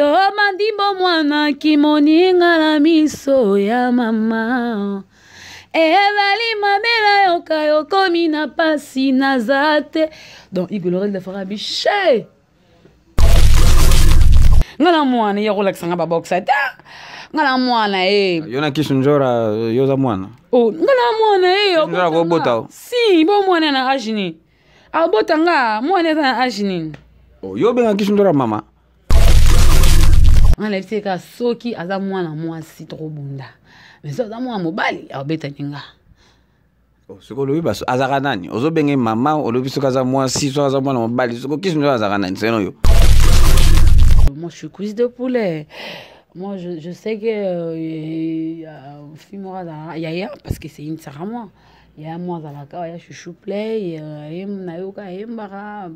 toma ndimbo mwana kimoninga na miso ya mama ezali mamela yoka yokomi na pasi naza te don igolorel de farabiche nga na mwana ya kolakisa nga baboksa te nga na mwana ye yo na kisu nzora e, yoza mwana o e, nga na mwana ye yonzora kobota si bo mwana na age nini abota nga mwana eza na age nini yo obenga kisu nzora mama nalebisi te kaka soki aza mwana trop bunda mais so aza mwana mobali akobetani nga soki olobi baso azaka nani ozobenge mama olobi soki aza mwasi soki aza mwana mobali soki okisi moto azaka nani sene oyo moi je suis cuise de poulet moi je, je sais que euh, euh fille moko azalaka yaya parce que c'est une sera moi yaya moko azalaka ya chuchu play ye euh, na yo ka ayembaka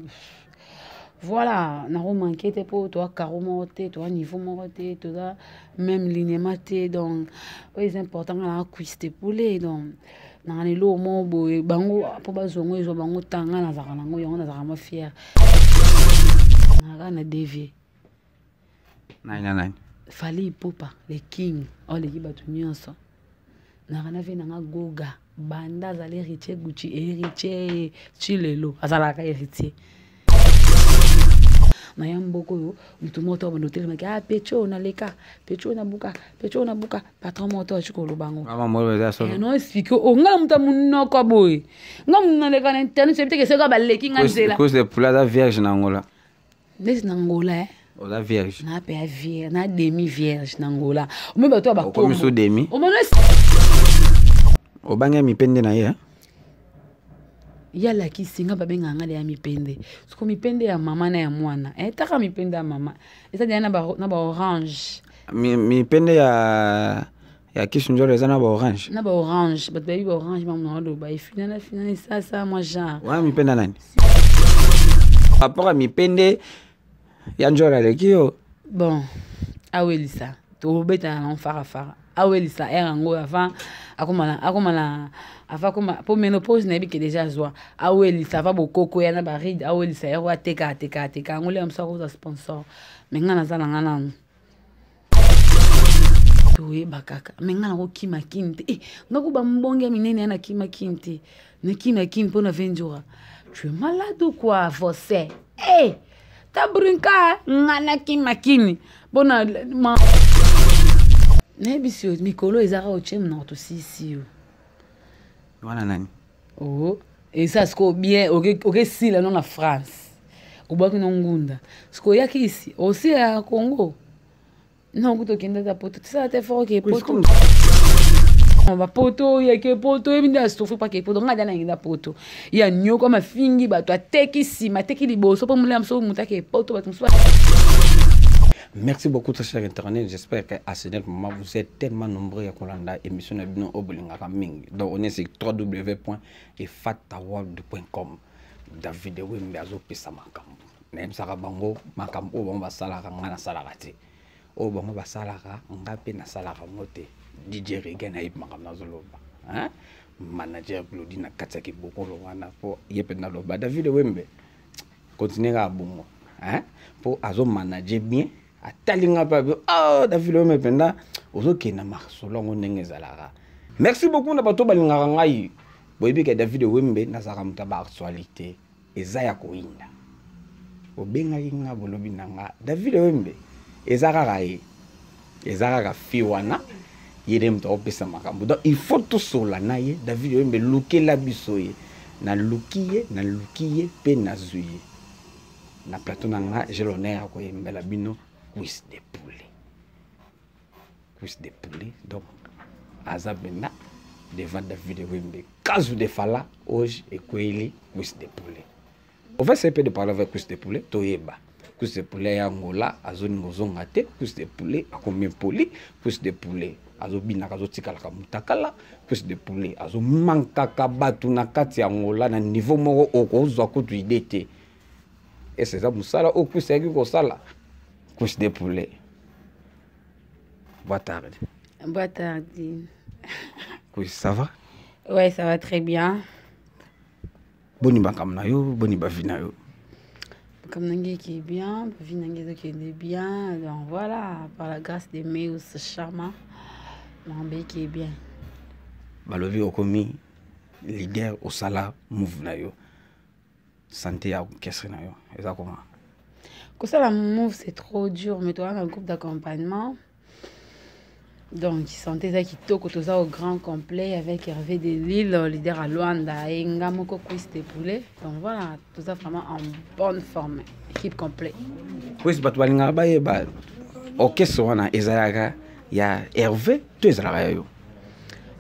voilà nakomanke te mpo toa caro moko te toa niveau moko te toza même linema te donc oyo eza important nga naka cuise te poulet donc nanga lelo moko boye bango mpo bazwa ngo ezwa bango ntanga nazalaka nango yango nazalaka mwa fiere naka na devie fali ipopa le king oleki oh, bato nyonso naka nafe nanga goga banda azali héritier gucci héritier ti lelo azalaka héritier na ya mboka oyo motu moko to abanda otelemaki a ah, petro oyo naleka petro oyo nabuka petro oyo nabuka patron moko to aci koloba angono explike o ngai na moto ya monoko boye ngai motu naleka na internet soyebi teke soki baleki ngai nzela vierge na ngola neti na ngola e eh? oza oh, vierge na pe ya vierge na demi vierge na ngola omebi bato ya bakomomino obangi ya mipende na ye eh? yala kisinga babenganga le ya mipende soko mipende ya mama na ya mwana eh, taka mipende ya mama ezali ya na baorange ba mipende mi ya ya kishinjolo eza na baorange na baorange bato bayebi baorange bamona oloba efinana finana esasa mwa genre wana mipende ya nani rapport ya mipende ya njolo aleki yo bon awelisa tobetana nango farafara awelisa aire yango avant akomana akomana afa koma mpo ménopause nayebi ke déjà azwa awelisa afa bokoko ya na baride awelisa aire oyo ateka ateka ateka yango leya mosu akozwa sponsor me ngai naza na ngai nanu toyeba kaka me ngai nakokima kini te e eh, ngako bambonge ya minene ya nakima kini te nakima kini mpo na vendura tu es malade quoi vosé e ta brunka ngai nakima kini mpona nayebisi yo mikolo ezaka otyeme na bato sisi o wana nani o eza sikoyo bien okesila no na france obwaki no ngunda sikoyo oyaki isi osila ya congo nokuti okende ta poto tisala te fort oke poto bapoto yeke poto oyebi nde asofri mpaka epoto ngai da nangenda poto ya nyoko amafingi bato ateki nsima ateki liboso mpo molela mosusu motu ake poto bato mosusu merci beaucoup to cher internet j'espère que à ce moment vous êtes tellement nombreux ya kolanda émission na bino obolingaka mingi donc on est sur www.efataworld.com david wembe azopesa makambo nayebisaka bango makambo oyo bango basalaka ngai nasalaka te oyo bango basalaka ngai mpe nasalaka yango te dj rege nayebi makambo nazoloba manager claudi na kati ya kibokolo wana mpo ye mpe naloba david wembe continue kaka bongo mpo azomanage bien atali nga pape oh, ah, dafile oyo mependa ozokenda masolo yango ndenge ezalaka merci beaucoup na bato balingaka ngai boyebi ke david wembe nazalaka moto ya baaktualité eza ya koyinda obengaki nga bolobi na nga david wembe eza kaka ye eza kaka fi wana ye nde moto aopesa makambo donc il faut tosola na ye david wembe lukela biso ye naluki ye naluki ye mpe nazwi ye na plateau na nga j'ai l'honneur ya koyembela bino cuisse de poulet cuisse de poulet donc aza mpenza devant david wembe kazu de fala hoje ekweli cuisse de poulet ovesa mpe de palavre cuisse de poulet toyeba cuisse de poulet ya ngola azoninga ozonga te cuisse de poulet akomi mpoli cuisse de poulet azobinaka azotikalaka mutakala plus de poulet azomankaka bato na kati ya ngola na niveau moko okozwa kutu ide te ese eza mosala oyo plus ayaki kosala couche de poulet. Boa tarde. Couche, ça va Ouais, ça va très bien. Bonne nuit, yo, bonne nuit, yo. Comme Nangé qui est bien, Vinangé qui est bien, donc voilà, par la grâce de Meus Chama, Mambé qui est bien. Balovi Okomi, leader au Sala, move yo. Santé à orchestre c'est, ça exactement la move c'est trop dur mais toi dans un groupe d'accompagnement donc ils sont eza qui toza au grand complet avec hervé Delille le leader à Luanda, et nga moko beaucoup de donc voilà tout ça vraiment en bonne forme équipe complète. quis bato balingaka bayeba eh, orchestre il y ya hervé tu es là, yo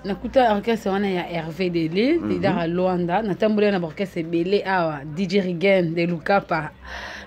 nakuta il y ya hervé Delille leader mhm. à Luanda. natamboli na baorchestre Belé awa ah, dj rigen de lukapa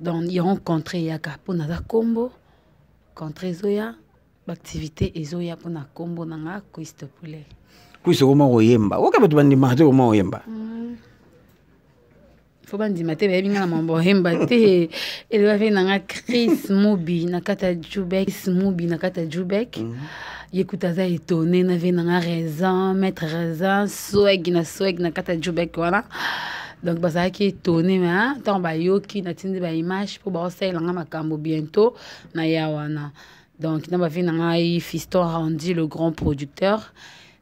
donc ye rencontre eyaka mpo naza nkombo contre ezoya baactivité ezoya mpo na nkombo na nga christo poulet kristo koma koyemba oyoka bato bandimaka te koma koyemba hmm. fo bandima te bayebi nga na mambo oyemba te eleba mpe nanga chris mobi na kati ya jubek mobi na kati ya jubek ye hmm. kuta aza étonné na ve nanga raisin maître raisin sweg na sweg na kati ya jubek wana voilà. donc est bah, étonné me ba image, pour baimage mpo baosalelanga makambo bientôt na ya wana donc na bavi na ngai fiston randi le grand producteur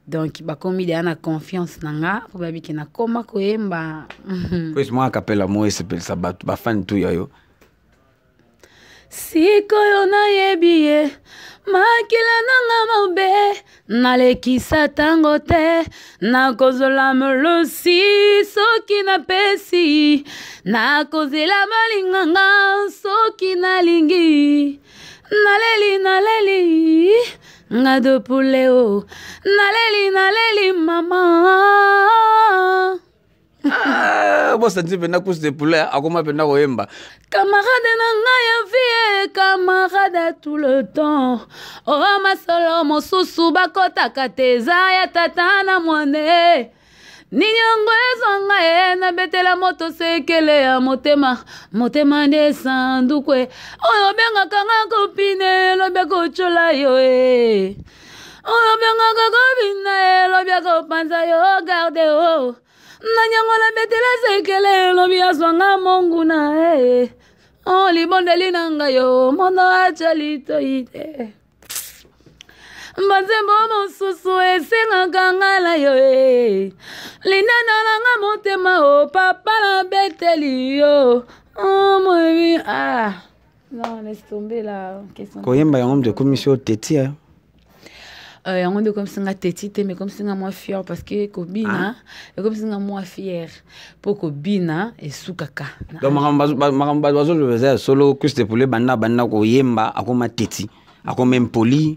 donc bah, comme il bah, y a na confiance na nga mpo emba nakoma koyemba mwa kapela moko esepelisa eh, bah bafani tu ya yo sikoyo nayebi ye makila nanga mabe nalekisa ntango te nakozola molosi soki napesi nakozela balinganga soki nalingi naleli naleli nga dopuleo naleli naleli mama Ah, bosandi penda kusepula akoma penda koyemba kamarade na ngai avie kamarade tout le temps oa masolo mosusu bakɔtaka te eza ya tata na mwane niniongo ezwa ngai e, nabetela moto sekele ya motema motema nde sandukue oyo obengaka nga kopine lobia kocola yo e oyo obengaka kobina e lobia kopanza yo garde o oh. nanyangola betelese ekele elobi azwanga monguna e o oh, libondeli na ngai yo mondo atya litoi te banzembo mosusu esengaka ngai na yo e lindana nanga motema o papa na beteli yo oh, moyebi a ah. non laisse tomber la question koyemba yango mdekomisi oteti Euh, yango nde ekomisinga teti te ma ekomisinga mwa fiere parce que kobina ah. ekomisinga mwa fiere mpo kobina esukaka makambo bazo eza ya solo kriste polo ebanda abanda koyemba akoma teti akoma impoli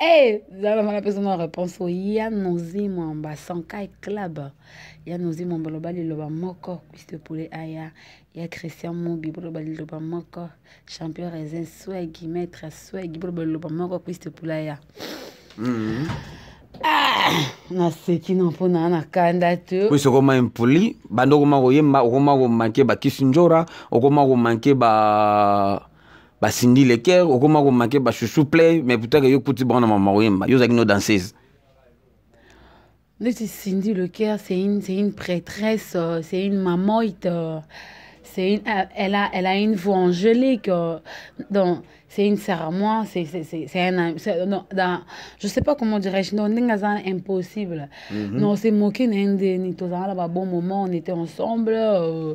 Eh, e zala fana apesanga réponse oya nozimwamba sankai club ya nozimwamba loba liloba moko christe poulet aya ah, ya christian mobi boloba liloba moko champion raisin swag maître swag boloba liloba moko christe poulet aya mhm. ah, naseki no mpona na kanda te oui soko ma impoli banda okoma koyemba okoma komanke bakisi njora okoma komanke ba basindi leker bah je suis souple. mais que yo petit bango maman mamango yemba yo ozalaki no danseuse C'est Cindy Lecaire, c'est une, c'est une prêtresse, euh, c'est une mamoite, euh, c'est une, elle, a, elle a une voix angélique. Euh, donc, c'est une sœur à moi, c'est, c'est, c'est, un... Non, dans, je sais pas comment dirais-je, non, c'est impossible. Mm -hmm. Non, c'est moqué, ni un des, ni tout ça, là, bah, bon moment, on était ensemble. Euh,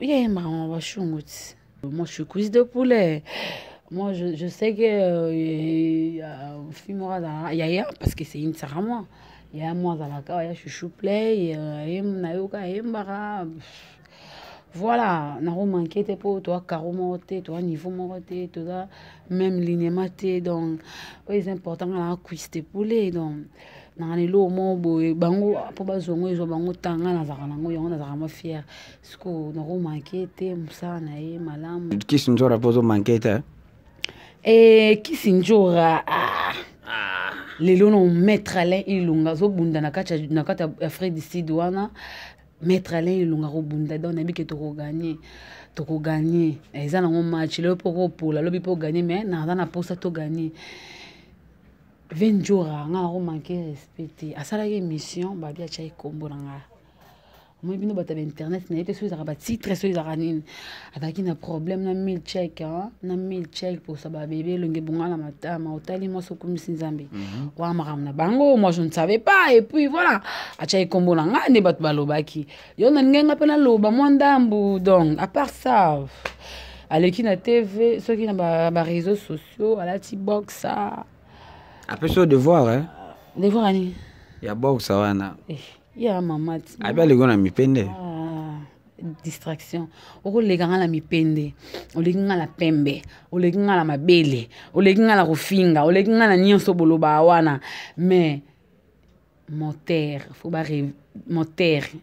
maman yeyima washunguthi cuisine de poulet moi je, je sais que euh, y euh, a parce que c'est une sara moi yaya moi azalaka aya chuchu play na il y a voilà nakomanke te mpo toa toi, moko te toi niveau moko tout ça même l'inématé donc c'est important la naka de poulet donc na lelo mo boye bango mpo bazwa yango ezwa bango ntanga nazalaka nango yango nazalaka mwa fiere siko nakomanke te mosala na ye malamu kisi nzora mpo ozomanke te eh, kisi nzora ah. Ah. lelo no maître alain ilunga azobunda na kati ya fred sud wana maître alain ilunga kobunda don nayebi ke tokoganye tokoganye eh, eza nango match lobi mpo kopola lobi mpo oganye mai naza eh, na mposa toganye 20 jours anga akomanke respect mission asalaki émission babi nga moi bino bato ya na Il y un problème check na mille check hein. posa matama otali mhm. bango moi je ne savais pas et puis voilà atya ekombo na nga nde bato balobaki yo nalingai nga mpe naloba mwa ndambu donc à part ça qui na tv y na un sociaux alati boxa ah. Après, c'est de devoir, hein? Eh? beaucoup Annie? Ya il y eh, Ya maman. Abia, les gars, mi pende. distraction okoleka nga pende. mipende oleki nga la pembe oleki nga na mabele oleki la na kofinga oleki nga na nyonso boloba wana mais moteur faut bare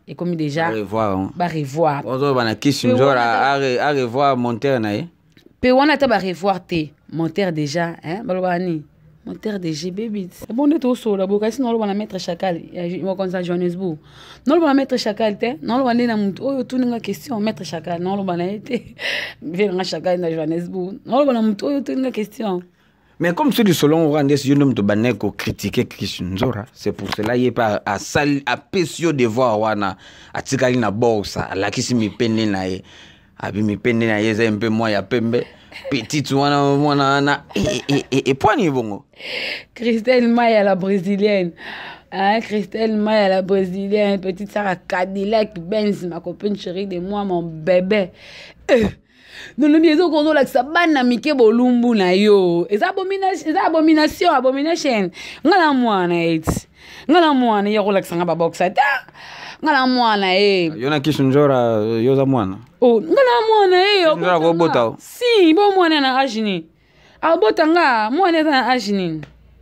et comme déjà revoir barevoir hein. ozobana kisi nzola arevoir monteur na ye mpe wana ata eh? revoir te moteur déjà hein? balobaka nini terre de GB bits bon mettre chacal mettre chacal te non na oh, question mettre chacal chacal question mais comme ceux du selon je si me nde moto bandeki critiquer Christian c'est pour cela qu'il n'y a pas devoir wana de na borsa alakisi Borsa, na la abi mipende na ye eza Petite wana wana na et et et et pwani bongo. Christelle Maya la brésilienne. Hein, Christelle Maya la brésilienne, petite Sarah Cadillac Benz, ma copine chérie de moi, mon bébé. Euh. nolobi ça ban bana mike bolumbu na yo eza abomination abomination nga na mwana eti nga na mwana ye akolakisa nga baboxa ta ngala mwana e yo na kishu njora e, yoza mwana o oh, ngala mwana e yonjora kobota si bo mwana na age nini abota nga mwana eza na age nini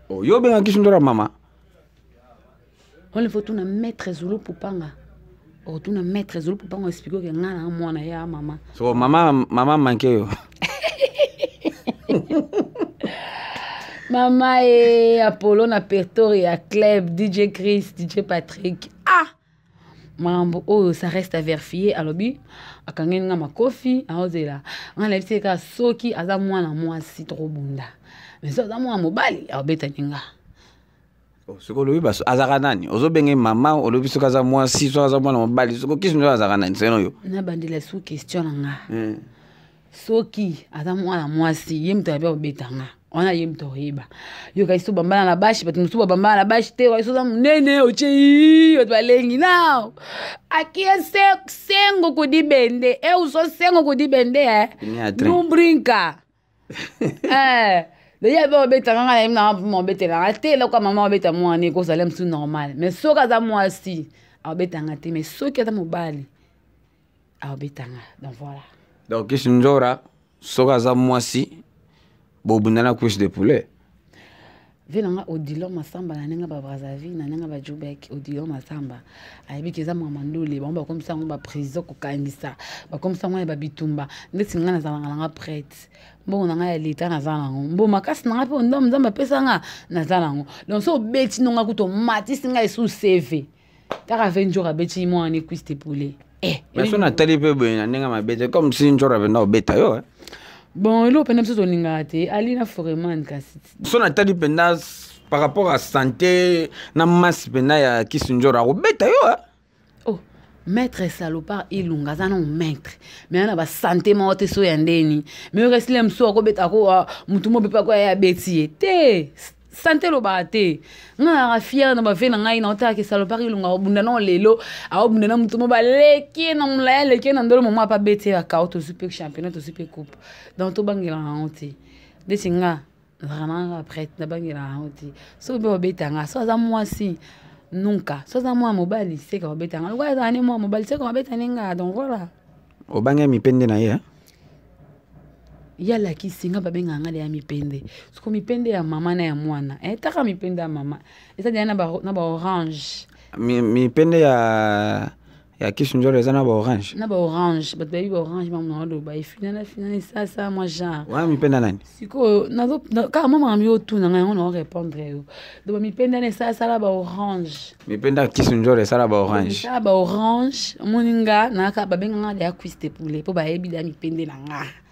o oh, yo benga kishu njora mama olefa otuna maître zulu popanga otuna oh, maître zulu popanga oexplike oke nga na mwana ye a mama so mama mama manke yo mama e apollo na pertori ya club dj chris dj patrick ah makambo oyo ça reste à vérifier alobi akangi nga makofi aozela nga nayebi te kaka soki aza mwana mwasi tokobunda mais so aza mwana mobali aobetani nga oh, soki olobi baso azaka nani ozobenge mama olobi soki aza mwasi soki aza mwana mobali soki okisi nzoyo azaka nani sene oyo nabandela soki question na nga eh. soki aza mwana mwasi ye moto yabi aobeta nga ona ye mtoiba yo kaiso bambana na bashi batu msuba bambana na bashi te kaiso za munene oche batu balengi nao akie se, sengo kudibende e eh, uso sengo kudibende eh numbrinka eh deja mpe obetaka ngai na ye maobetelaka te eloko ya mama obeta mwana ekozala mosu normal mais soki aza mwasi aobetanga te mais soki aza mobali aobetanga donc voilà donc kishinzora soki aza mwasi bobunda na couche de poulet ve na nga odilor masamba na ndenge babrazaville na ndenge bajobek odilor masamba ayebiki eza mwa mandole bango bakomisa yango baprison kokangisa bakomisa yango ya babitumba ndeti ngai nazalaka nanga prete mbongo na ngai ya leta naza nango mbo makasi na ngai mpe ondambo nzambe apesa nga naza nango donc so obeti nonga kuta omatisi ngai esu seve taka ve njor abeti mwa ane cuiste poulet eh, mais eh. so natali mpe boye na ndenge mabeta comme si njor avenda obeta yo eh. bon eloko mpena biso tolingaka te alina foreman kasi so natali mpenza par rapport à santé na masi mpenza ya kisinjoro akobeta yo oh maître salopard ilunga aza na maître me ana basante moko te so ya ndeni me oresile mosu akobeta kowa motu mobepako ya abeti ye te sante lobaka te ngai naka fiere na bave na ngai na otaka kesalopark ilonga obunda na olelo aobunda na motu mo baleki na molaya aleki na ndolo momo apa bete bakao tozwi mpe championnat tozwi mpe coupe donc tobangelaka yango te nde ti nga nazaka na nga prete nabangelaka yango te soki mpe babetanga so aza mwasi nunka so aza mwana mobali seka babetanga lokola azaka ne mwana mobali seka babetane nga donc voila obange mipe nde na ye yalakisinga babengaka nga leya mipende soko mipende ya mama na ya mwana eh, taka mipende ya mama eza deya na baorange e e ba mipende mi ya ya kisunjoro eza na baorange na baorange bato bayebi baorange mamunaloba efinana finana esasa mwa genre wana mipende nani sikoyo kaka mwa makambo yotuna ngai yango naorépondre yo do bamipende ana esala baorange mipende ya kisunjoro esala baorange esala baorange omoni nga naka babenganga deya cuiste poulet mpo bayebi deya mipende na nga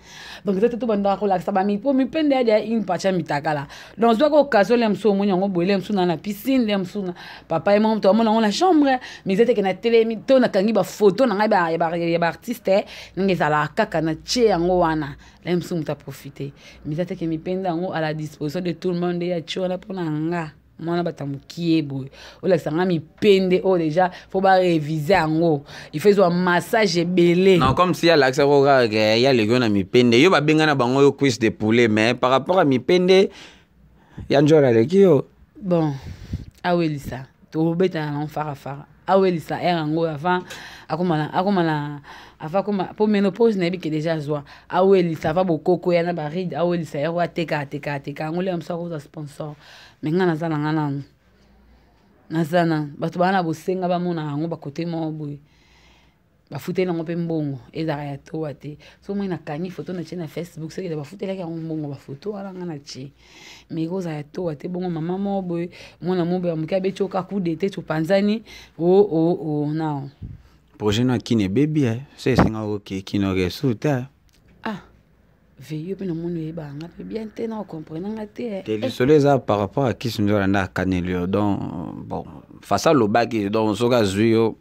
donc eza te tobandaka kolakisa bamipende adi ya impacha mitakala donc zwaka occasion lia mosu omoni yango boye lia mosu na na piscine lia mosu na papa ye mwa moto amona yango na chambre mais eza teke na telemi to nakangi bafoto na ngai ya baartiste ndenge ezalaka kaka na tie yango wana lia mosu moto aprofite mais eza teke mipende yango à la disposition de tout le monde ya tie wana mpona nga mwana batamuki ye boye olakisanga mipende oyo oh, deja fo barevize yango ifo un massage ebele non comme si alakisa ko il a ya legio na mipende yo na bango yo cuise de poulet mais par rapport a mipende ya njoro aleki yo bon awelisa tobetana nango farafara awelisa aire yango avant akóma na akóma na ava akóma mpo ménopause na yebi ke déjà azwa awelisa ava bokoko ya na baride awelisa aire oyo ateka ateka ateka yango lela mosu akozwa sponsor me ngai naza na ngai nanu naza nanu bato baa na bosenga bamona yango bakote moko boye bafuteli yango mpe mbongo ezalaka ya towa te so moi nakangi foto na tie na facebook soki eza bafutelaki yango mbongo bafoto wana nga na tie mai kozala ya towa te bongo mama moko boye mwana moko boye amoki abeti oka kude te topanzani ooo nao projet no akini ebebi e eh. so esenga oke kino oresu te eh. ah veyo mpe namoni oyebaka nga mpe bien te nakocomprenanga te eh. lisolo eza par rapport akisi nzola nde akaneli yo donc bon fasa alobaki donc soki azwi yo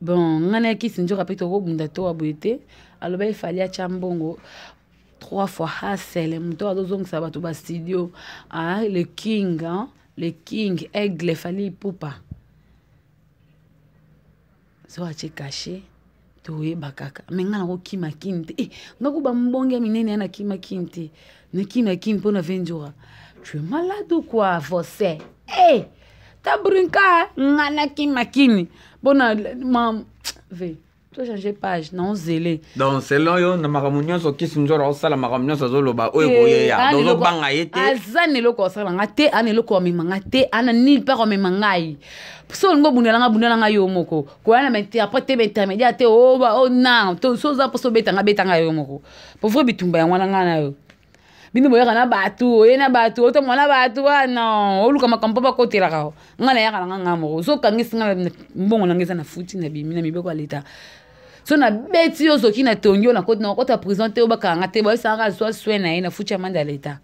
bon nga nayaki sinzoka mpe tokobunda to waboye te aloba efali atya mbongo trois fois hasele moto azozongisa bato bastudio ah, le king hein? le king aigle efali ipupa so atye kashe toyeba kaka me ngai nakokima kini te eh, ngakoba mbonge ya minene ya nakima kini te nakima kini mpona venzoka tu es malade ou quoi vosse eh! taburinka nganaki makini mpona ma ve tochange page naozele donc selon yo na makambo nyonso okisi nzora osala makambo nyonso azoloba oyo koyeya eh, ozobanga ye te aza na eloko asalanga te ana eloko amemanga te ana nil part amema ngai so olingi obundelanga bundelanga yo moko koya na mete apres te baintermédiare te oba oh, o oh, nan soza mposo obetanga betanga yo moko povre bitumba yango na ngai na yo bino boyaka na bato oye na bato otomwa na bato wana oluka makambo mpo bakotelaka o nga na yaka na nga nga moko so okangisi nga mbongo na nga eza na futi na bimi na mibeko ya leta so na beti oyo ozoki na tongi oyo nakoti nakota prison te oyo bakangaka te bayosangaka zwa swe na ye na futi ya manda ya leta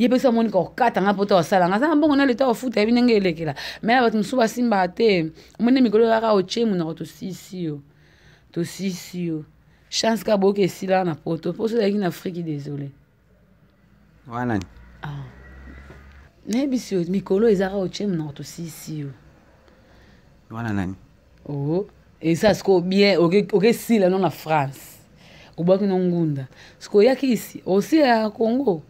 ye mpe so amonika kokatanga mpo to asalanga aza na mbongo na leta ofuta yebi ndenge elekela me na bato mosusu basimbaka te omone mikolo kaka otie munaka tosisi yo tosisi yo chance ka boyoka esila na poto mpo so ezalaki na afriki désolé wana ni ah. nayebi si yo mikolo ezaka otyemi na bato sisi yo wana nani o oh, eza sikoyo bien okesila no na france obwaki no ngunda sikoyo oyaki isi osila ya congo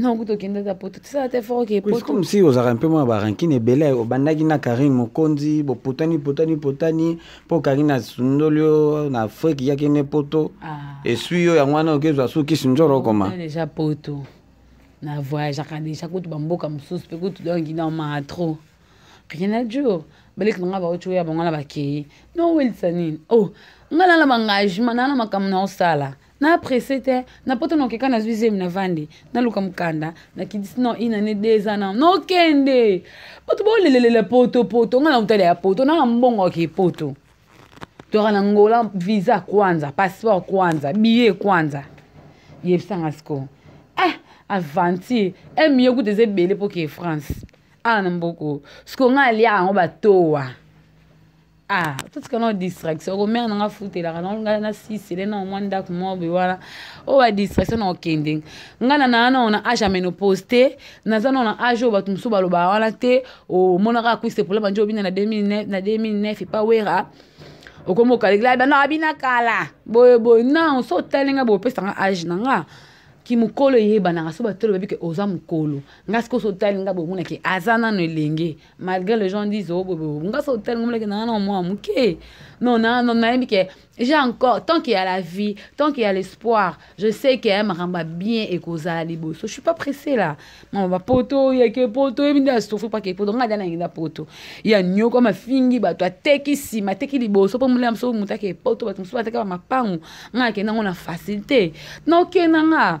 nango tokendaka poto tosala te fort ke comme si ozalaka mpe mwa barankine ebele obandaki na karine mokonzi bopotani potani potani mpo karine asundoli yo na afrike yaki ne poto esui yo yango wana okezwa su kisi nzoro okoma déjà poto na voyageaka déjà kutu bamboka mosusu mpe kutu donki na omaa trop rien a jour baleki nanga baoti oya bango na bakei no welisa nini o ngai nana baengagement nana makambo na osala napresse te napota na okeka nazwi zemi navandi naluka mokanda nakidisi no inane de eza na nokende bato bolelelela poto poto nga na motala ya poto nanga mbongo yake poto toka na ngola visa kwanza passeport kwanza billet kwanza yebisanga siko eh avanti emiye eh, kuta eza ebele mpoke france ala na mboko siko nga alia yango batowa ah totika nao oh, distraction okomere nanga futelaka nanga nasisele nao mwa ndako mwa boye wana oyo badistraction na okende ngai na naa nao na age ya menopause te naza nao na age oyo bato mosusu balobaka wana te omona kaka kuise problème anje obina na 2009 epa wera okomi okalegela bana abina kala boye boye non so otalinga boye opesanga age na nga qui ki mokolo ba so bato lobabi ke oza mokolo nga sikoso otali nga bomonaki asana nano lingé malgré les gens disent oh nga so otali nga monaki naa na muké non non nano nayebi que j'ai encore tant qu'il y a la vie tant qu'il y a l'espoir je sais ke me bien bien ekozala liboso je suis pas pressé là poto y a que poto yebi nde asouffrir pas que poto nga dia nayengida poto ya nyoko mafingi bato ici ma ateki liboso pour molela amso moto que poto bato mosusu ma bamapangu nga on na facilité que nga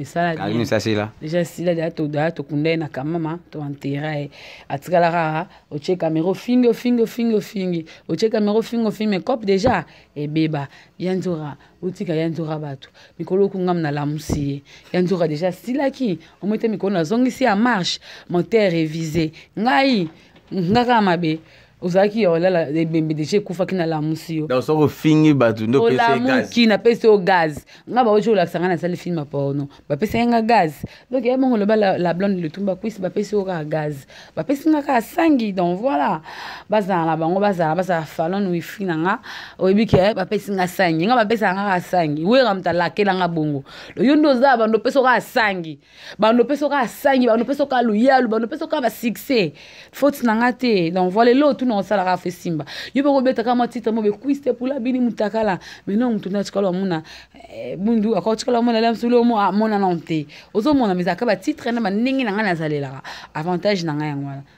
esalami sasila déjà sila deya todaya tokunda ye na kamama toantera ye atikala kaka otie kamera ofingi ofingi ofingi ofingi otie kamera ofingi ofingi mais cope déjà ebeba ya nzora otika ya nzora bato mikolo okungami nalamusi ye ya nzora déjà silaki omoi te mikolo nazongisi ya marche moteur révisé ngai nga kaka mabe ozalaki olala ekufaki na lamusi yo bato napesi yo gaz nga porno bah, bah, oh, bah, nga gaz donc ya eh, la blonde letumba kuisi bapesi yo gaz bapesi nga kaka sangi donc voilà bazala na bango falon wifi na nga nga sangi nga bapesaka nga kaka sangi wera bongo yo ndo bando sangi bando no sangi bando luyalu bando ntino osalaka afe simba yo mpe kobetaka mwa titre mo bekuiste pula bini mutu akala maintenant mutu nde atikala amona eh, bundu akoka tikala amona lia mosolo mo amonana te ozomona meza aka batitre na bandenge na ngai nazalelaka avantage na ngai yango wana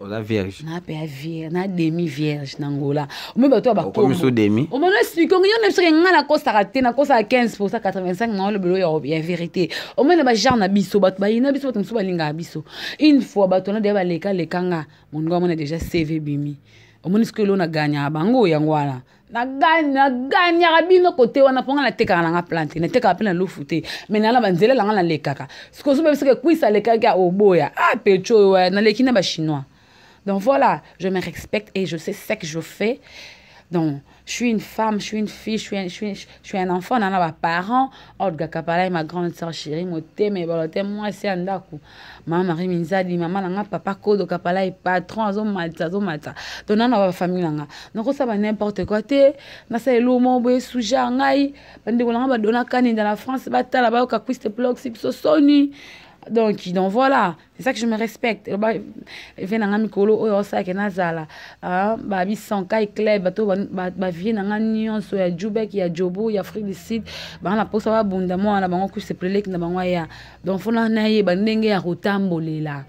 oza vierge napeya vierge na demi vierge na ngola omoi bato ya bakomiso demi omona esikongi yo na bisoke ngai nakosaka te nakosaka 15 pourcent 85 na olobelo ya vérité omona bagere na biso bato bayina biso bato mosusu balingaka biso une fois bato wana deya balekalekanga moningo amona deja cv bimi omoni soki elo naganyaka bango yango wana naganyaka bino kote wana mpo ngai natekaka nanga plan te natekaka mpe na lufu te mai nala banzela langa nalekaka sikoso babisoke kwisa alekaki ya oboya a petro oyo naleki na bachinois Donc voilà, je me respecte et je sais ce que je fais. Donc, je suis une femme, je suis une fille, je suis un, je suis, je suis un enfant, on a parents. Oh, le ma grande soeur chérie, moi, mais moi, c'est un dakou. Maman, Marie Minzadi, maman, nanga, papa, kodo, kapala, et patron, azo, malta, azo, malta. Donc, on a ma famille, Donc, ça va n'importe quoi, t'es, na, c'est l'eau, mon boy, souja, ngai, bande, on a, bah, donna, dans la France, bah, t'as, là-bas, au kakwiste, plog, si, pso, soni donc donc voilà c'est ça que je me respecte vie nanga mikolo oyo osalaki nazala ah babisanka ecleb bah, to bavie bah, bah, nanga nyonso ya jubek ya jobo ya afrique du sud banga na mposa babunda mwa na bango kusepreleki na bango aya donc mpona nayeba ndenge ya kotambolela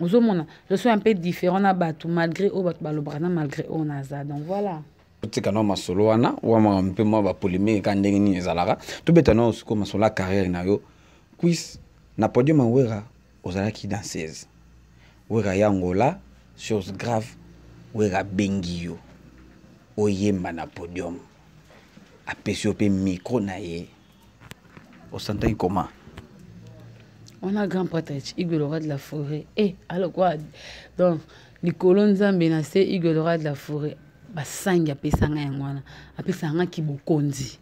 ozomona je suis un peu différent na bato malgré oyo bato balobaka na malgré oyo naza donc voilà otika no masolo wana wamaka mpe mwa bapolemike ka ndenge nini ezalaka tobeta no sikoyo masolo ya carrière na yo cuise na podium ya wera ozalaki danseuse wera ya ngola chose grave wera abengi yo oyemba na podium apesi yo mpe micro na ye osentaki comment on a grand patage igle roi de la forêt e eh, alokwa donc likolo nzambe na se igle roi de la forêt basangi apesanga yango wana apesanga ki bokonzi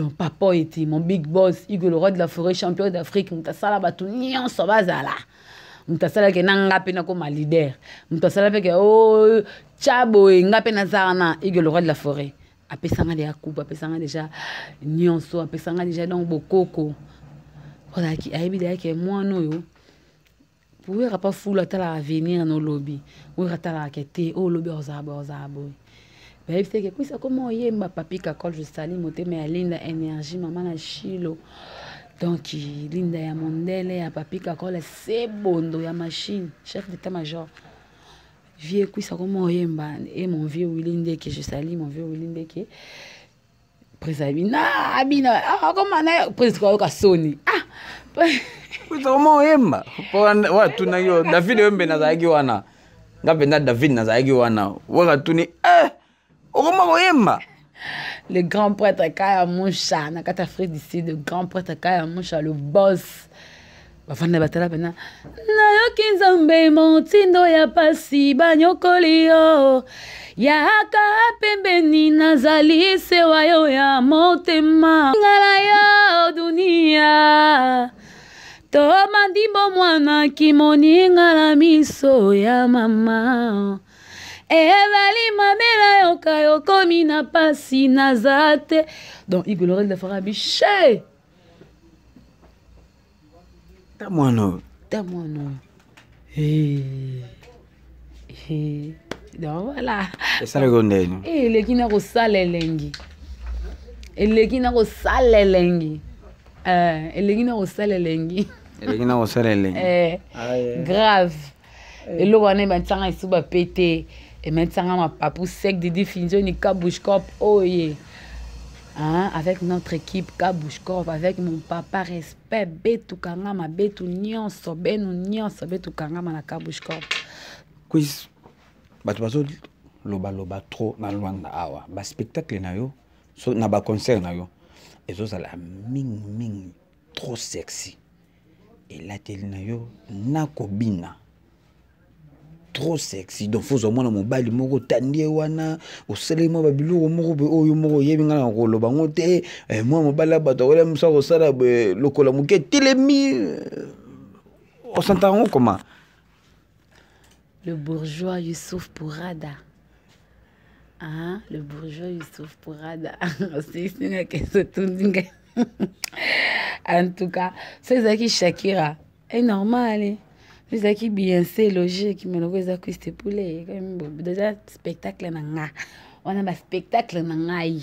mon papa était mon big boss Hugo le roi de la forêt champion d'Afrique mutasala bato nyonso bazala moto asalaki na nga mpe nakoma leader moto asalaki o tya boye nga mpe nazala na hugo le roi de la forêt apesanga deja coupe apesanga deja nyonso apesanga deja donc bokoko ozalaki ayebi deyaki mwana oyo oyaka mpa fulu atalaka avenir na olobi oyaka atalaka ke te oyo olobi ozala boye ozala boye bayebisaki ekwisa koma oyemba papi kakole justalin motema ya linda énergie mama na shilo donk linda ya mondele ya papi kakole se bondo ya machine chef d'état major vie ekwisa koma oyemba e mon vieux wili ndeke justalin mon vieux wili ndeke prince abina abina akoma na prince kayoka soni ah koma oyemba watunaki yo david oyembe nazalaki wana nga mpenza david nazalaki wana wakatuni eh Le grand prêtre Kayamusha, Nakata Fred ici, le grand prêtre Kayamusha, le boss. bafanda Na pena nayoki mon tindo ya pasi banyokoli Ya yaka pembeni nazali wa yo ya motema ngala yo dunia tomandimbo mwana kimoni ngala miso ya mama ebali mamela yoka yokomi na mpasi naza te donc igolorel de farabi she ta mwana oyo ta mwana oyo eh. eh. donc voilà esalaki ondeni eh, eleki na kosala elengi eleki na kosala elengi eleki na kosala elengi eleki na kosala elengi grave eloko wana ebantanga esu bape te emetsanga mapapu sec de définition kabushkop oye hein? avec notre équipe kabushkop avec mon papa respect betukangama betu nyonso benu nyonso betukangama na kabushkop quiz bato bazolobaloba trop na lwanda awa baspectacle na yo so, na baconcert na yo ezozala mingimingi trop sexy elateli na yo na kobina trop sexy donc faut omona mobali moko otandi ye wana osaleli mwa babiloko moko oyo moko oyebi ngai na koloba ngo te eh, mwa mobali ya bato akolia mosa kosala lokola moke etelemi eh, osanta yango koma le bourgeois Youssouf Pourada. Hein? Le bourgeois Youssouf Pourada. en tout cas, c'est ça qui Shakira. est normal. Hein? bien biense logique meloko eza kriste poulet Déjà, spectacle na nga wana spectacle na ngai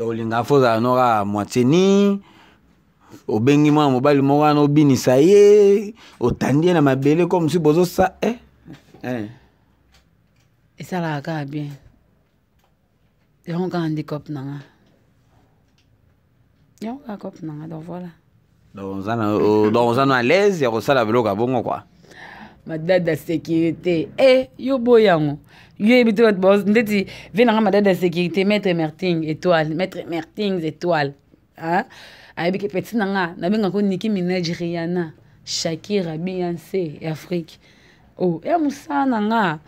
olinga fo ozala no kaka moitié ni obengi mwana mobali moko wana obinisa ye otandi comme na mabele eh eh et ça la ga bien yango kaka ndi cope na nga yango kaka cope na donc voilà donc oza na alaise ya kosala biloko ya bongo kua madade ya sécurité e yo boy yango yo yebi te bato ndeti ve nanga madade ya sécurité maître merting étoile maître mertings étoile ayebiki peti nanga nabengako niki minage riana shakir abiyanse oh, ya afrique o ya mosala nanga oh,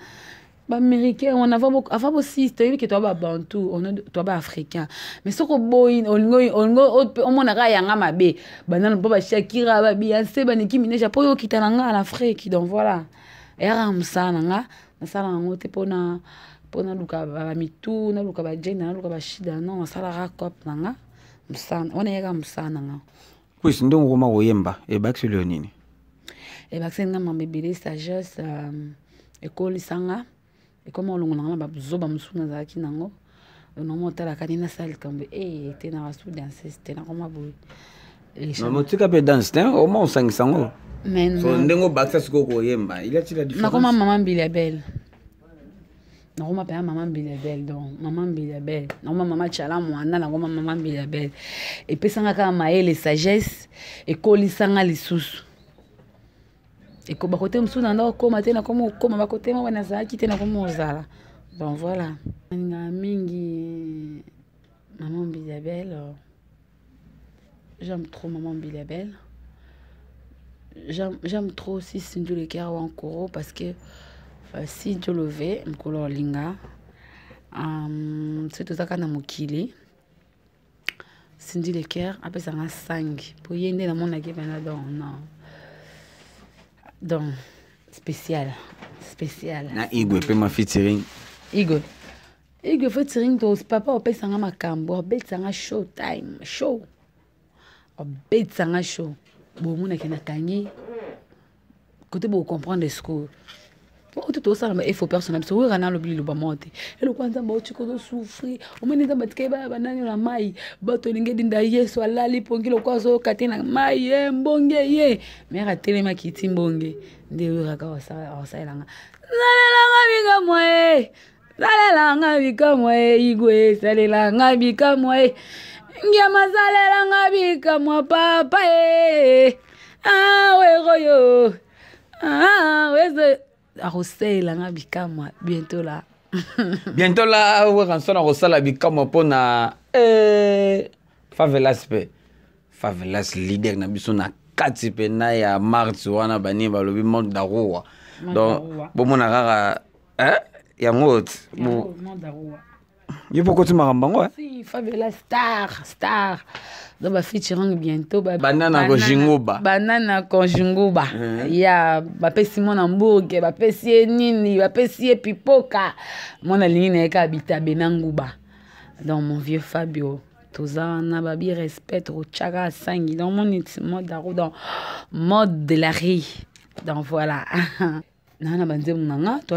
baaméricain wana afa bosiste toyebi ke toa babantu toa baafricain ma soki oboyi olingi omonaka yanga mabe banano mpo bashakira babianse baniki mineja mpo oyokita na nga na afrique donc voilà eyaka mosala na nga nasala yango te mpona mpo naluka bamitu naluka bajenda naluka bashida non nasalaka cop na nga mosala wana eyaka mosala na nga puis ndenge okoma koyemba ebakiseli yo nini ebakiseli nga mambo ebele sagesse euh, ekolisanga ekoma olongo nanga na bazoba mosusu nazalaki nango nomo otalaka nini asala likambo e te na basu danses te nakoma boye eh, motika mpe danse te oma osangisa yango ndenge obakisa sikoyo okoyemba nakoma mama mbili ya bele nakoma mpenza mama mbili ya bele donc mama mbili ya bele nakoma mama tiala mwana nakoma mama mbili ya bele epesanga kaka mayele sagesse ekolisanga lisusu ekoba kote mosusu na ndako okoma te nakomi okoma bakote moko nazalaki te nakomi ozala donc voilà ningaka mingi maman bilabel j'aime trop maman bilabel j'aime trop aussi sindu lekera wankoro parce que euh, si ndio love mokolo olinga um, soki tozaka na mokili sindu leker apesanga sangi mpo ye nde namonaki bana don non donc spécial spécial na igwe mpe ma featuring igwe igwe featuring to papa opesanga makambo abetisanga show time show abetisanga show bomonaki nakangi kote bokocomprendre secours moko te tosala ma efo personnel biso oyeka na alobi liloba moko te elokwa nzambe otika ozosufri omoni nzambe atika ebaya banani na mai bato elingi dinda yesu alali pongi lokwa azoyoka te na mai ye mbonge ye mayaka atelemaki ti mbonge nde oyekaka oh, oh, awasalelanga zalelanga bikamwa ye eh. zalelanga bikamwa ye eh. igwe zalelanga bikamwa ye eh. ngiama zalelanga bikamwa papa ye awekoyo awezo I bikama bientôt là. bientôt ou awekanso na kosala bikamwa na eh, favelas pe favelas leader na biso na kati na ya mars wana bani balobi monde darowa donc bomona kaka eh? Hein, yango yupo kotuma kamba ngoe si favela star star Donc ma featuring bientôt bah, hein? ba banana jinguba. banana konjinguba ya ma mo na mburge ma ye nini ma ye pipoka Mon na lingi na donc mon vieux fabio toza na babi respect tokotyaka asangi donc mon ti mode dans mode de la rie donc voilà Nana na banzemu na nga to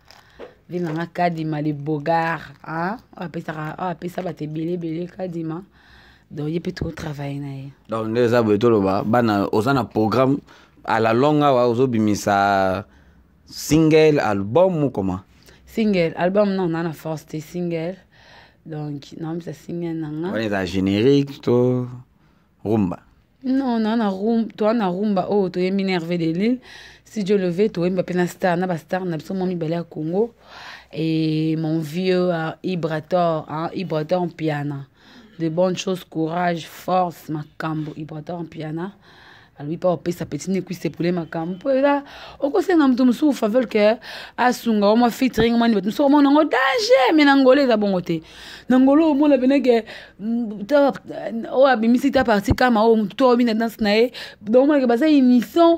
abengaka kadima lebogar hein? apesa te ebele ebele kadima donc ye tout travailler na ye donc nde eza boye toloba bana oza na programme la longue awa ozobimisa single album ou comment single album non on a force c'est single donc non c'est single non on est à générique to rumba non na toi na rumba oh tu na herve de lille je levé tu mpe na star na bastar na biso mami mibale à congo et mon vieux uh, ibrator hein, ibrator piano de bonnes choses courage force makambo ibrator piano alobi mpa opesa peti nekuise pule makambo ela okosenga moto mosuku faveur ke asunga omwa fitring mani bato mosuku omona yango danger me na ngolo eza bongo te na ngolo omona peneke mm, oyo abimisi ta parti kama oyo motu to obina danse na ye donc omonake baza unison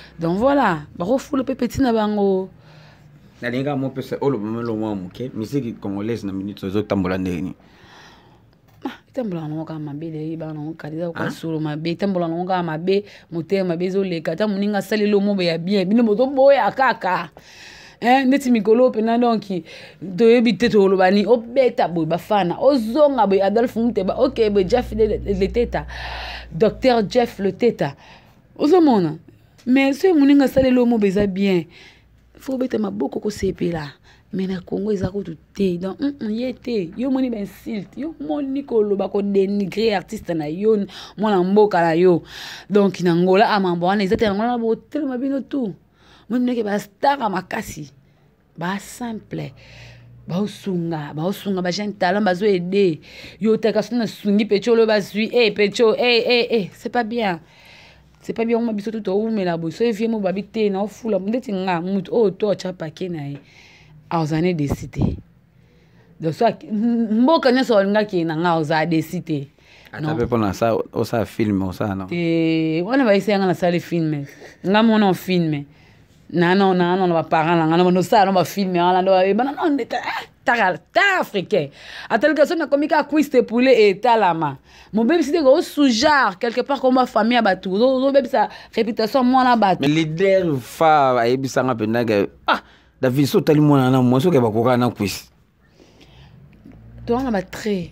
donc voilà bakofula mpe peti na bango nalingi kaka mopesa oloba melongo ya moke misiki congolaise na minute ezotambola ndeni ah, etambola nango kaka mabe de yebaka nango kadeza kasolo mabe etambola nango kaka mabe motema mabe ezoleka ata moninga asaleli omobe ya bien bino bozoboya kaka ndeti mikolo opena donki toyebi te toloba nini obeta boye bafana ozonga boye adolphe muteba ok boye jeff leteta docteur jeff leteta ozomona mais so moninga asaleli yo mobe eza bien fo obeta maboko kosepela me na congo eza kutu te donc mm -mm, ye te yo moni bainsulte yo moni koloba kodenigre artiste na yo mwana mboka na yo donc na ngola amambo wana eza te na ngola na botelema bino tu moni ndeke bastara makasi basimple baosunga baosunga bagene talent bazoede yo otaka so nasungi pecho oloyo bazwi e hey, pecho e hey, e hey, e eh. hey. c'est pas bien sepa biongo biso oh, tu toumela boye so evie mo babi te na ofula ndeti nga motu oyo to atya pake na ye aoza na edesi te donc so mboka nyonso balingaki na nga oza adesi te ata mpe mpona osala filme osala no te wana bayisa yanga nasali filme nga mona ofilme nano nano na baparent na nga no osala no bafilme wana ndo ebana no ndeta eh atara ta africain atali kaso nakomi kaka kwiste poulet etalama mobebisi gros sous sujar quelque part comme ma famille ya bébé, sa réputation mwana bato lider fa ayebisanga mpendake ah david so otali mwana na mwa soki bakokaa na kwisi towana batrait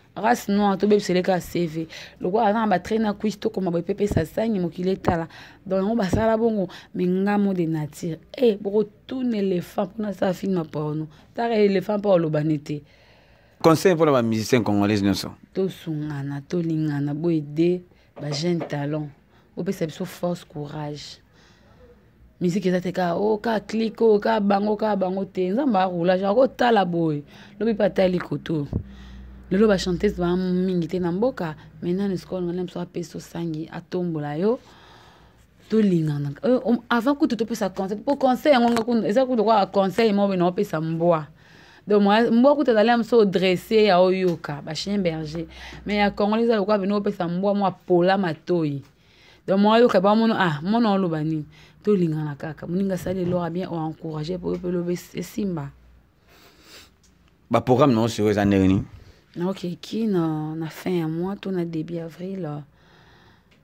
race noire tobebisa eleka cv lokola aza na batraine ya kuise tokoma boye pepesa sangi mokili etala don yango basala bongo me ngamo de nature e eh, bokotuna éléphant mpona sala filme porno tara éléphant mpo olobani te conseil mpona bamusicien congolaise nyonso tosungana tolingana boyede bajeune talent bopesa biso force courage misiki eza te kaka o kaka clike o kaka bango kaka bango te nzambe aroulage akotala oh, boye lobi mpe atali koto lelo bachanteuse baa mingi te na mboka mai nani sikoyo ngai na biso apesi tosangi atombola yo tolinganaka euh, avant kutu topesa conseil mpo conseil yango nga eza kutu kaka conseil moko bena opesa mbwa donc mbwa kutu ezali ya moso odresse ya oyoka bachien berger mai ya congolais eza lokola bena opesa mbwa mwa pola matoi donc mo ayoka bamono ah mona oloba nini tolingana kaka moninga asali elora bien oencourage po yo mpe loba esimba baprogramme na oyo sikoyo eza ndenge nini qui na, na fin à mois tout na début avril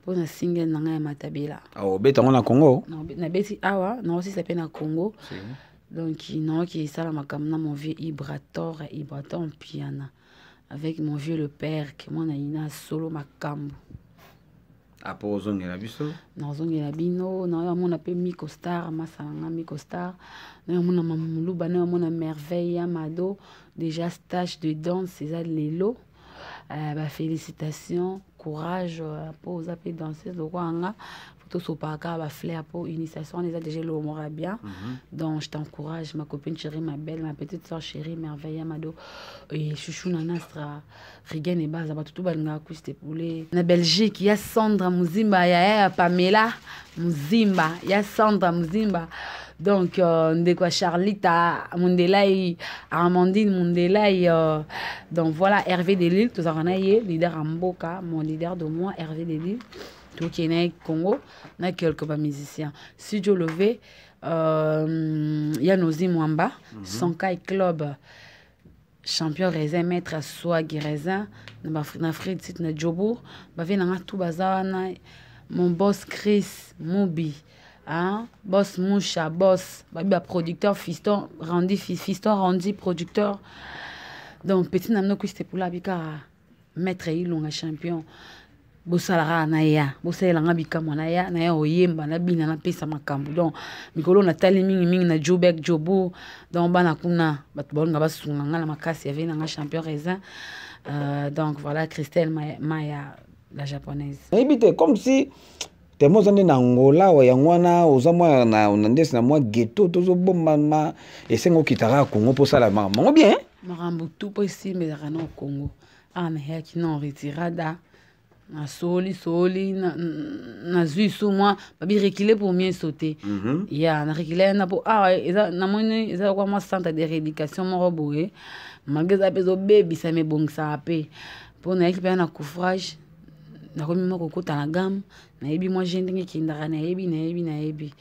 pour na single na ngai Ah, matabela obeta Non, na congo non awa ah ça peine na congo donc naoki la macam na mon vieux ibrator ya ibrator avec mon vieux le père que mon solo asolo makambo apo ah, ozongela biso nazongela bino naoyamona mpe micostar micostar y a mon merveille Amado déjà stage de danse César lelo euh, bah, Félicitations, courage euh, pour mpo oza mpe Tout ce yanga tosopaka kaka pour pour unisation wana déjà elobo moko bien donc je t'encourage ma copine chérie ma belle ma petite soeur chérie merveille amado chouchou et base. tout le tout a balingaka c'était poulet na belgique y a sandra il y a eh, pamela y a sandra Mouzimba donc euh, quoi Charlita Mondelaï, Armandine Mondelaï. Euh, donc voilà Hervé Delille tout ça, leader Amboka mon leader de moi Hervé Delille tout qui est Congo n'a quelques musiciens le levé euh, Yanozi Mwamba mm -hmm. Sonkai Club champion raisin maître swag raisin na na frère titre na jobo ba vie Il tout a mon boss Chris Moubi, ah, Boss Moucha, boss, bah, bah producteur, fiston, Randy, fiston, Randy, producteur. Donc, petit namno qui c'était pour la bika, maître Ilonga champion. Bossalara na ya bosalelanga bikamwa na ya na ya oyemba na à napesa makambo donc mikolo natali mingimingi na jobek jobo donc bana kuna bato balinga basunga nga na makasi ave nanga champion raisin euh, donc voilà christelle maya, la japonaise nayebi comme si tellement oza nde na ngola wa yango wana oza mwa na ndesi na mwa geto tozobomama esengi okita kaka kongo mposala makambo yango bien makambo tu mpo esimbelaka na okongo awa nayaki na enretirada nasoli soli nazwi so mwa babirekile pour mieux sauter mhm. ya narekile yana mpo awa namoni eza lokwa mwa centre de rééducation moko boye malgré eza mpe ezobebisa mebongisaka mpe mpo nayaki mpe ya na couvrage nakomi moko okota na game nayebi mwa je ndenge ekendaka nayebi nayebi nayebi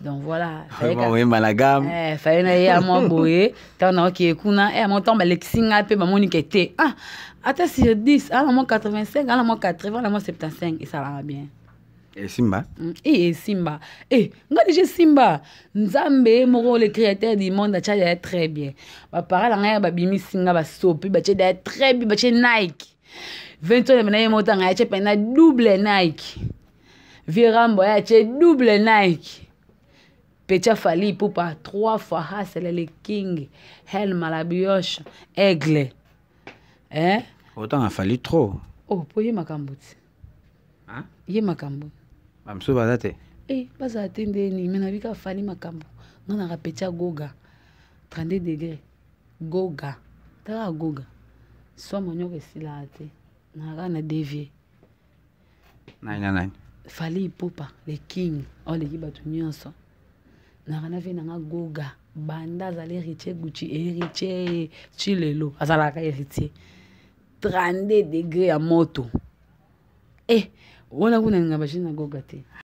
donc voilà ah, oyemba na game eh, faye na ye ya mwa boye ntango naokee kuna eh, ya mwa ntango balekisi ngai mpe bamonike te ah ata sur 10 ana mwa 85 ana ah, mwa 80 ana mwa 75 esalaka bien esimba eh, mm, e esimba e ngai deja esimba nzambe moko le créateur du monde atyadi ya très bien baparole ngai ya babimisi ngai basopi batyadi ya très bien batye nike 20 mena ye motanga ya chepe na double nike virambo ya che double nike petia fali ipupa trois fois haselele ah, king hel malabioche aigle eh? otanga fali trop o oh, po ye makambo ti ye makambo bamosusu baza te e eh, bazala te ndeni me nabi kaka fali makambo nga naka petia goga 32 degré goga taka goga somo nyoko esilaa te naka na devie fali ipopa le king oyo aleki bato nyonso naka na vie nanga goga banda azali héritier gucci héritier ti lelo azalaka héritier 32 degré ya moto e eh, wana kuna ninga bashinagoga te